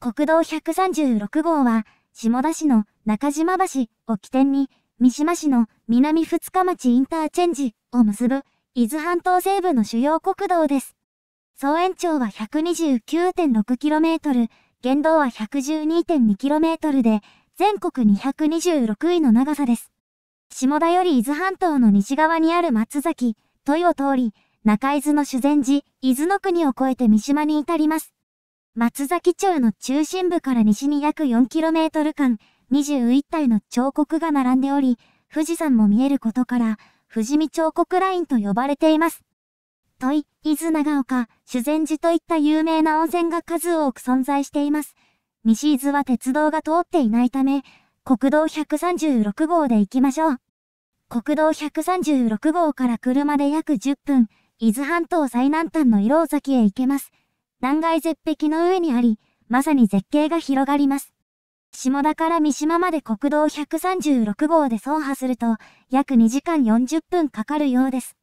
国道136号は、下田市の中島橋を起点に、三島市の南二日町インターチェンジを結ぶ、伊豆半島西部の主要国道です。総延長は 129.6km、原道は 112.2km で、全国226位の長さです。下田より伊豆半島の西側にある松崎、豊を通り、中伊豆の修善寺、伊豆の国を越えて三島に至ります。松崎町の中心部から西に約 4km 間、21体の彫刻が並んでおり、富士山も見えることから、富士見彫刻ラインと呼ばれています。問い、伊豆長岡、修善寺といった有名な温泉が数多く存在しています。西伊豆は鉄道が通っていないため、国道136号で行きましょう。国道136号から車で約10分、伊豆半島最南端の色尾崎へ行けます。断崖絶壁の上にあり、まさに絶景が広がります。下田から三島まで国道136号で走破すると、約2時間40分かかるようです。